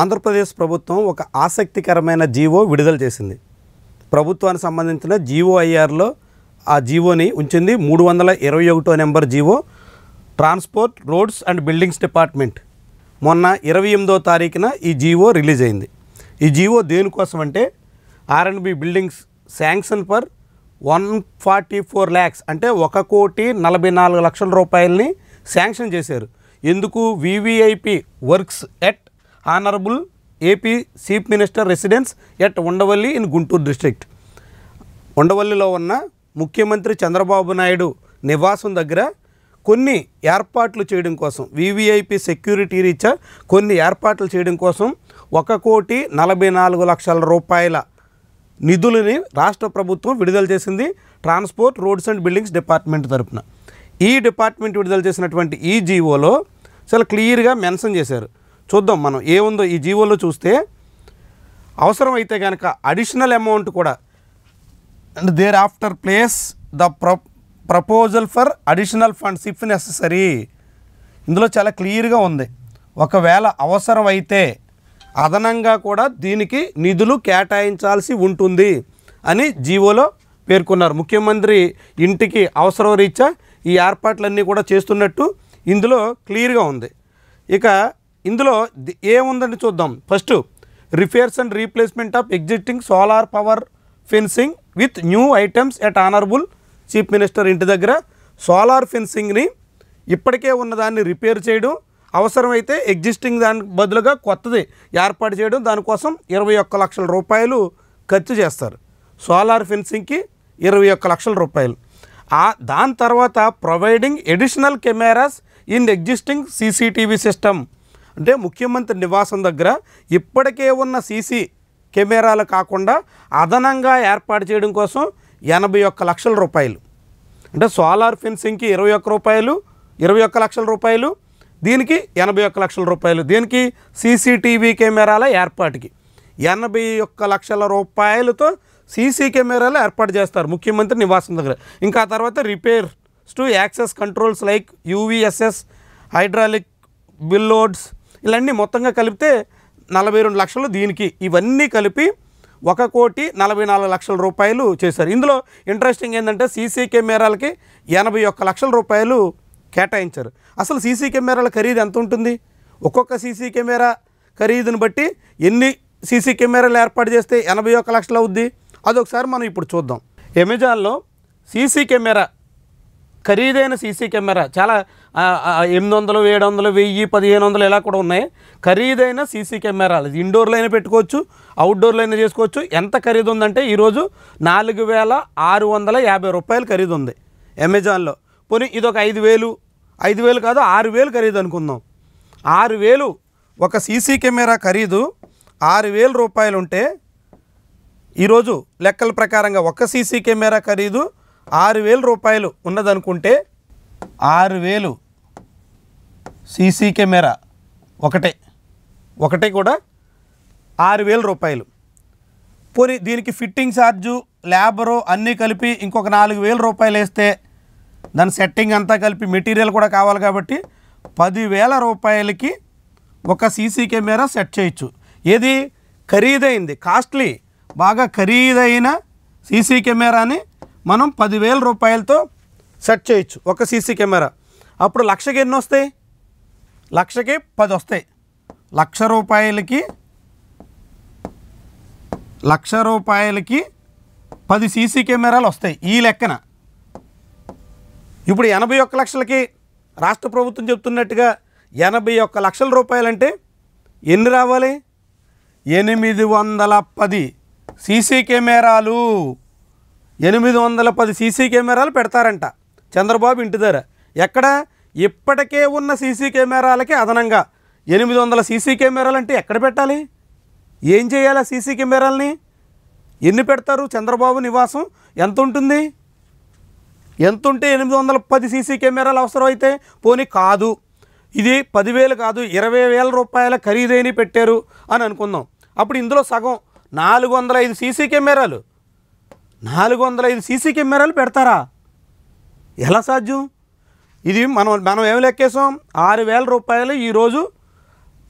ఆంధ్రప్రదేశ్ ప్రభుత్వం ఒక ఆసక్తికరమైన జీవో విడుదల చేసింది ప్రభుత్వానికి సంబంధించిన జీవోఐఆర్లో ఆ జీవోని ఉంచింది మూడు వందల ఇరవై ఒకటో number GO transport roads and buildings department మొన్న ఇరవై ఎనిమిదో తారీఖున ఈ జీవో రిలీజ్ అయింది ఈ జీవో దేనికోసం అంటే R and B buildings sanction for one forty four lakhs అంటే ఒక కోటి నలభై నాలుగు లక్షల రూపాయలని శాంక్షన్ చేశారు ఎందుకు VVIP works at honourable AP chief minister residence at Undavalli in Guntur district ఉండవల్లిలో ఉన్న ముఖ్యమంత్రి చంద్రబాబు నాయుడు నివాసం దగ్గర కొన్ని ఏర్పాట్లు చేయడం కోసం వివిఐపి సెక్యూరిటీ రీత్యా కొన్ని ఏర్పాట్లు చేయడం కోసం ఒక కోటి నలభై నాలుగు లక్షల రూపాయల నిధులని రాష్ట్ర ప్రభుత్వం విడుదల చేసింది transport roads and buildings department తరఫున ఈ డిపార్ట్మెంట్ విడుదల చేసినటువంటి ఈ e జీవోలో చాలా క్లియర్గా మెన్షన్ చేశారు చూద్దాం మనం ఏముందో ఈ జీవోలో చూస్తే అవసరమైతే కనుక అడిషనల్ అమౌంట్ కూడా and thereafter place the ప్ర proposal for additional funds if necessary ఇందులో చాలా క్లియర్గా ఉంది ఒకవేళ అవసరమైతే అదనంగా కూడా దీనికి నిధులు కేటాయించాల్సి ఉంటుంది అని జీవోలో పేర్కొన్నారు ముఖ్యమంత్రి ఇంటికి అవసరం రీత్యా ఈ ఏర్పాట్లన్నీ కూడా చేస్తున్నట్టు ఇందులో క్లియర్గా ఉంది ఇక ఇందులో ఏముందండి చూద్దాం first repairs and replacement of existing solar power fencing with new items at honourable chief minister ఇంటి దగ్గర సోలార్ ఫెన్సింగ్ని ఇప్పటికే ఉన్నదాన్ని రిపేర్ చేయడం అవసరమైతే ఎగ్జిస్టింగ్ దాని బదులుగా కొత్తది ఏర్పాటు చేయడం దానికోసం ఇరవై ఒక్క లక్షల రూపాయలు ఖర్చు చేస్తారు సోలార్ ఫెన్సింగ్కి ఇరవై ఒక్క లక్షల రూపాయలు దాని తర్వాత providing additional cameras in existing CCTV system అంటే ముఖ్యమంత్రి నివాసం దగ్గర ఇప్పటికే ఉన్న సీసీ కెమెరాలు కాకుండా అదనంగా ఏర్పాటు చేయడం కోసం ఎనభై ఒక్క లక్షల రూపాయలు అంటే సోలార్ ఫెన్సింగ్కి ఇరవై ఒక్క రూపాయలు ఇరవై ఒక్క లక్షల రూపాయలు దీనికి ఎనభై ఒక్క లక్షల రూపాయలు దీనికి సీసీటీవీ కెమెరాల ఏర్పాటుకి ఎనభై ఒక్క లక్షల రూపాయలతో సీసీ కెమెరాలు ఏర్పాటు చేస్తారు ముఖ్యమంత్రి నివాసం దగ్గర ఇంకా తర్వాత repair to access controls like UVSS hydraulic bollards ఇలాంటి మొత్తంగా కలిపితే నలభై రెండు లక్షలు దీనికి ఇవన్నీ కలిపి ఒక కోటి నలభై నాలుగు లక్షల రూపాయలు చేశారు ఇందులో ఇంట్రెస్టింగ్ ఏంటంటే సీసీ కెమెరాలకి ఎనభై ఒక్క లక్షల రూపాయలు కేటాయించారు అసలు సీసీ కెమెరాల ఖరీదు ఎంత ఉంటుంది ఒక్కొక్క సీసీ కెమెరా ఖరీదును బట్టి ఎన్ని సీసీ కెమెరాలు ఏర్పాటు చేస్తే ఎనభై ఒక్క లక్షలు అవుద్ది అదొకసారి మనం ఇప్పుడు చూద్దాం అమెజాన్లో సీసీ కెమెరా ఖరీదైన సీసీ కెమెరా చాలా ఎనిమిది వందలు ఏడు వందలు వెయ్యి పదిహేను వందలు ఇలా కూడా ఉన్నాయి ఖరీదైన సీసీ కెమెరాలు ఇండోర్లో అయినా పెట్టుకోవచ్చు అవుట్డోర్లో అయినా చేసుకోవచ్చు ఎంత ఖరీదు ఉందంటే ఈరోజు నాలుగు వేల ఆరు వందల యాభై రూపాయలు ఖరీదు ఉంది అమెజాన్లో పోనీ ఇది ఒక ఐదు వేలు ఐదు వేలు కాదు ఆరు వేలు ఖరీదు అనుకుందాం ఆరు వేలు ఒక సీసీ కెమెరా ఖరీదు ఆరు వేల రూపాయలు ఉంటే ఈరోజు లెక్కల ప్రకారంగా ఒక సీసీ కెమెరా ఖరీదు ఆరు వేల రూపాయలు ఉన్నదనుకుంటే ఆరు వేలు సీసీ కెమెరా ఒకటే ఒకటే కూడా ఆరు వేల రూపాయలు పోనీ దీనికి ఫిట్టింగ్ ఛార్జు లేబరు అన్నీ కలిపి ఇంకొక నాలుగు వేల రూపాయలు వేస్తే దాని సెట్టింగ్ అంతా కలిపి మెటీరియల్ కూడా కావాలి కాబట్టి పదివేల రూపాయలకి ఒక సీసీ కెమెరా సెట్ చేయొచ్చు ఏది ఖరీదైంది కాస్ట్లీ బాగా ఖరీదైన సీసీ కెమెరాని మనం పదివేల రూపాయలతో సెట్ చేయొచ్చు ఒక సీసీ కెమెరా అప్పుడు లక్షకి ఎన్ని వస్తాయి లక్షకి పది వస్తాయి లక్ష రూపాయలకి లక్ష రూపాయలకి పది సీసీ కెమెరాలు వస్తాయి ఈ లెక్కన ఇప్పుడు ఎనభై ఒక్క లక్షలకి రాష్ట్ర ప్రభుత్వం చెప్తున్నట్టుగా ఎనభై ఒక్క లక్షల రూపాయలంటే ఎన్ని రావాలి ఎనిమిది వందల పది సీసీ కెమెరాలు ఎనిమిది వందల పది సీసీ కెమెరాలు పెడతారంట చంద్రబాబు ఇంటి దగ్గర ఎక్కడ ఇప్పటికే ఉన్న సీసీ కెమెరాలకి అదనంగా ఎనిమిది వందల సీసీ కెమెరాలు అంటే ఎక్కడ పెట్టాలి ఏం చేయాలి సీసీ కెమెరాలని ఎన్ని పెడతారు చంద్రబాబు నివాసం ఎంత ఉంటుంది ఎంత ఉంటే ఎనిమిది వందల పది సీసీ కెమెరాలు అవసరమైతే పోనీ కాదు ఇది పదివేలు కాదు ఇరవై వేల రూపాయల ఖరీదైన పెట్టారు అని అనుకుందాం అప్పుడు ఇందులో సగం నాలుగు వందల ఐదు సీసీ కెమెరాలు నాలుగు వందల ఐదు సీసీ కెమెరాలు పెడతారా ఎలా సాధ్యం ఇది మనం మనం ఏం లెక్కేసాం ఆరు వేల రూపాయలు ఈరోజు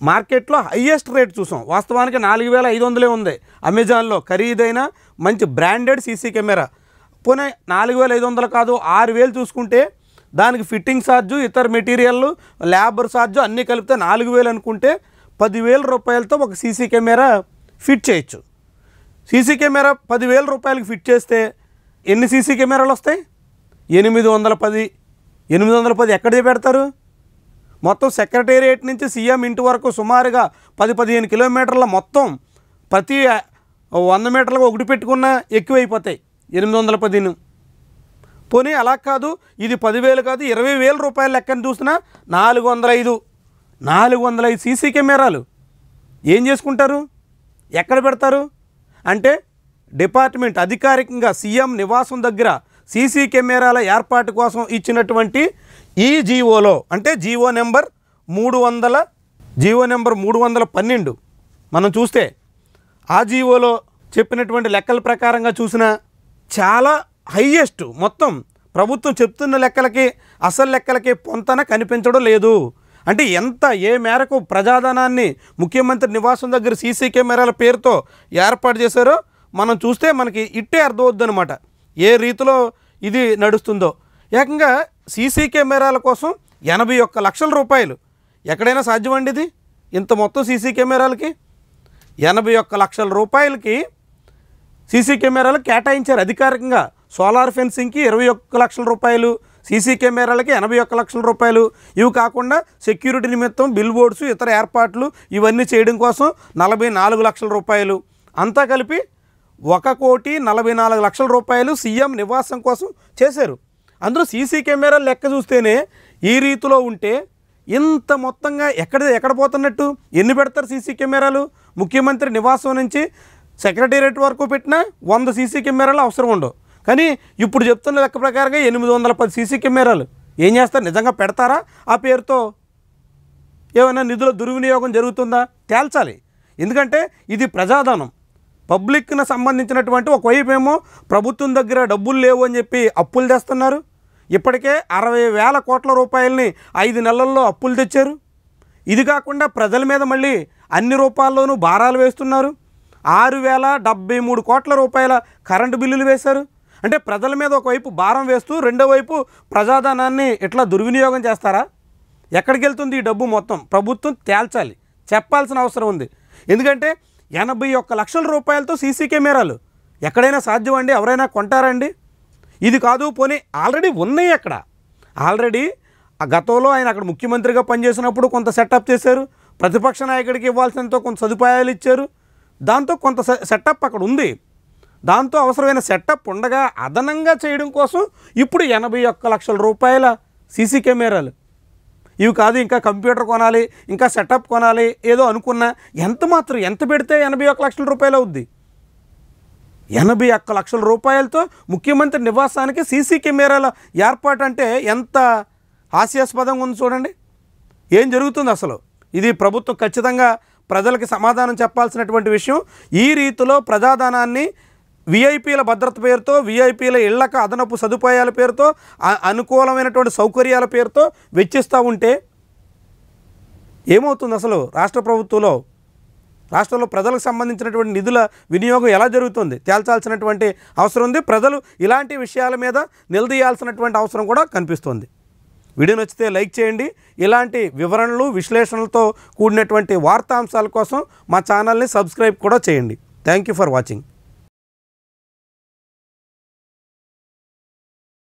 మార్కెట్లో హయ్యెస్ట్ రేట్ చూసాం వాస్తవానికి నాలుగు వేల ఐదు వందలే ఉంది అమెజాన్లో ఖరీదైన మంచి బ్రాండెడ్ సీసీ కెమెరా పోనీ నాలుగు వేల ఐదు వందలు కాదు ఆరు వేలు చూసుకుంటే దానికి ఫిట్టింగ్ ఛార్జు ఇతర మెటీరియల్లు లేబర్ ఛార్జు అన్నీ కలిపితే నాలుగు వేలు అనుకుంటే పదివేల రూపాయలతో ఒక సీసీ కెమెరా ఫిట్ చేయొచ్చు సీసీ కెమెరా పదివేల రూపాయలకి ఫిట్ చేస్తే ఎన్ని సీసీ కెమెరాలు వస్తాయి ఎనిమిది వందల పది ఎనిమిది వందల పది ఎక్కడ పెడతారు మొత్తం సెక్రటేరియట్ నుంచి సీఎం ఇంటి వరకు సుమారుగా పది పదిహేను కిలోమీటర్ల మొత్తం ప్రతి వంద మీటర్లకు ఒకటి పెట్టుకున్న ఎక్కువైపోతాయి ఎనిమిది వందల పదిను పోనీ అలా కాదు ఇది పదివేలు కాదు ఇరవై వేల రూపాయల లెక్కను చూసినా నాలుగు వందల ఐదు నాలుగు వందల ఐదు సీసీ కెమెరాలు ఏం చేసుకుంటారు ఎక్కడ పెడతారు అంటే డిపార్ట్మెంట్ అధికారికంగా సీఎం నివాసం దగ్గర సీసీ కెమెరాల ఏర్పాటు కోసం ఇచ్చినటువంటి ఈ జీవోలో అంటే జీవో నెంబర్ మూడు వందల జీవో నెంబర్ మూడు వందల పన్నెండు మనం చూస్తే ఆ జీవోలో చెప్పినటువంటి లెక్కల ప్రకారంగా చూసిన చాలా హయ్యెస్ట్ మొత్తం ప్రభుత్వం చెప్తున్న లెక్కలకి అసలు లెక్కలకి పొంతన కనిపించడం లేదు అంటే ఎంత ఏ మేరకు ప్రజాధనాన్ని ముఖ్యమంత్రి నివాసం దగ్గర సీసీ కెమెరాల పేరుతో ఏర్పాటు చేశారో మనం చూస్తే మనకి ఇట్టే అర్థమవుద్ది అనమాట ఏ రీతిలో ఇది నడుస్తుందో ఏకంగా సీసీ కెమెరాల కోసం ఎనభై ఒక్క లక్షల రూపాయలు ఎక్కడైనా సాధ్యమండి ఇది ఇంత మొత్తం సీసీ కెమెరాలకి ఎనభై ఒక్క లక్షల రూపాయలకి సీసీ కెమెరాలు కేటాయించారు అధికారికంగా సోలార్ ఫెన్సింగ్కి ఇరవై ఒక్క లక్షల రూపాయలు సీసీ కెమెరాలకి ఎనభై ఒక్క లక్షల రూపాయలు ఇవి కాకుండా సెక్యూరిటీ నిమిత్తం బిల్ బోర్డ్స్ ఇతర ఏర్పాట్లు ఇవన్నీ చేయడం కోసం నలభై నాలుగు లక్షల రూపాయలు అంతా కలిపి ఒక కోటి నలభై నాలుగు లక్షల రూపాయలు సీఎం నివాసం కోసం చేశారు అందులో సీసీ కెమెరా లెక్క చూస్తేనే ఈ రీతిలో ఉంటే ఇంత మొత్తంగా ఎక్కడ ఎక్కడ పోతున్నట్టు ఎన్ని పెడతారు సీసీ కెమెరాలు ముఖ్యమంత్రి నివాసం నుంచి సెక్రటేరియట్ వరకు పెట్టినా వంద సీసీ కెమెరాలు అవసరం ఉండవు కానీ ఇప్పుడు చెప్తున్న లెక్క ప్రకారంగా ఎనిమిది వందల పది సీసీ కెమెరాలు ఏం చేస్తారు నిజంగా పెడతారా ఆ పేరుతో ఏమైనా నిధుల దుర్వినియోగం జరుగుతుందా తేల్చాలి ఎందుకంటే ఇది ప్రజాధనం పబ్లిక్ను సంబంధించినటువంటి ఏమో ప్రభుత్వం దగ్గర డబ్బులు లేవు అని చెప్పి అప్పులు తెస్తున్నారు ఇప్పటికే అరవై వేల కోట్ల రూపాయలని ఐదు నెలల్లో అప్పులు తెచ్చారు ఇది కాకుండా ప్రజల మీద మళ్ళీ అన్ని రూపాల్లోనూ భారాలు వేస్తున్నారు ఆరు వేల డెబ్బై మూడు కోట్ల రూపాయల కరెంటు బిల్లులు వేశారు అంటే ప్రజల మీద ఒకవైపు భారం వేస్తూ రెండో వైపు ప్రజాధనాన్ని ఇట్లా దుర్వినియోగం చేస్తారా ఎక్కడికి వెళ్తుంది ఈ డబ్బు మొత్తం ప్రభుత్వం తేల్చాలి చెప్పాల్సిన అవసరం ఉంది ఎందుకంటే ఎనభై ఒక్క లక్షల రూపాయలతో సీసీ కెమెరాలు ఎక్కడైనా సాధ్యం అండి ఎవరైనా కొంటారండి ఇది కాదు పోనీ ఆల్రెడీ ఉన్నాయి అక్కడ ఆల్రెడీ ఆ గతంలో ఆయన అక్కడ ముఖ్యమంత్రిగా పనిచేసినప్పుడు కొంత సెటప్ చేశారు ప్రతిపక్ష నాయకుడికి ఇవ్వాల్సినంత కొంత సదుపాయాలు ఇచ్చారు దాంతో కొంత సెటప్ అక్కడ ఉంది దాంతో అవసరమైన సెటప్ ఉండగా అదనంగా చేయడం కోసం ఇప్పుడు ఎనభై ఒక్క లక్షల రూపాయల సీసీ కెమెరాలు ఇవి కాదు ఇంకా కంప్యూటర్ కొనాలి ఇంకా సెటప్ కొనాలి ఏదో అనుకున్నా ఎంత మాత్రం ఎంత పెడితే ఎనభై ఒక్క లక్షల రూపాయలు అవుద్ది ఎనభై ఒక్క లక్షల రూపాయలతో ముఖ్యమంత్రి నివాసానికి సీసీ కెమెరాల ఏర్పాటు అంటే ఎంత హాస్యాస్పదంగా ఉంది చూడండి ఏం జరుగుతుంది అసలు ఇది ప్రభుత్వం ఖచ్చితంగా ప్రజలకి సమాధానం చెప్పాల్సినటువంటి విషయం ఈ రీతిలో ప్రజాధనాన్ని వీఐపీల భద్రత పేరుతో వీఐపీల ఇళ్లకు అదనపు సదుపాయాల పేరుతో అనుకూలమైనటువంటి సౌకర్యాల పేరుతో వెచ్చిస్తూ ఉంటే ఏమవుతుంది అసలు రాష్ట్ర ప్రభుత్వంలో రాష్ట్రంలో ప్రజలకు సంబంధించినటువంటి నిధుల వినియోగం ఎలా జరుగుతుంది తేల్చాల్సినటువంటి అవసరం ఉంది ప్రజలు ఇలాంటి విషయాల మీద నిలదీయాల్సినటువంటి అవసరం కూడా కనిపిస్తుంది వీడియో నచ్చితే లైక్ చేయండి ఇలాంటి వివరణలు విశ్లేషణలతో కూడినటువంటి వార్తాంశాల కోసం మా ఛానల్ని సబ్స్క్రైబ్ కూడా చేయండి థ్యాంక్ ఫర్ వాచింగ్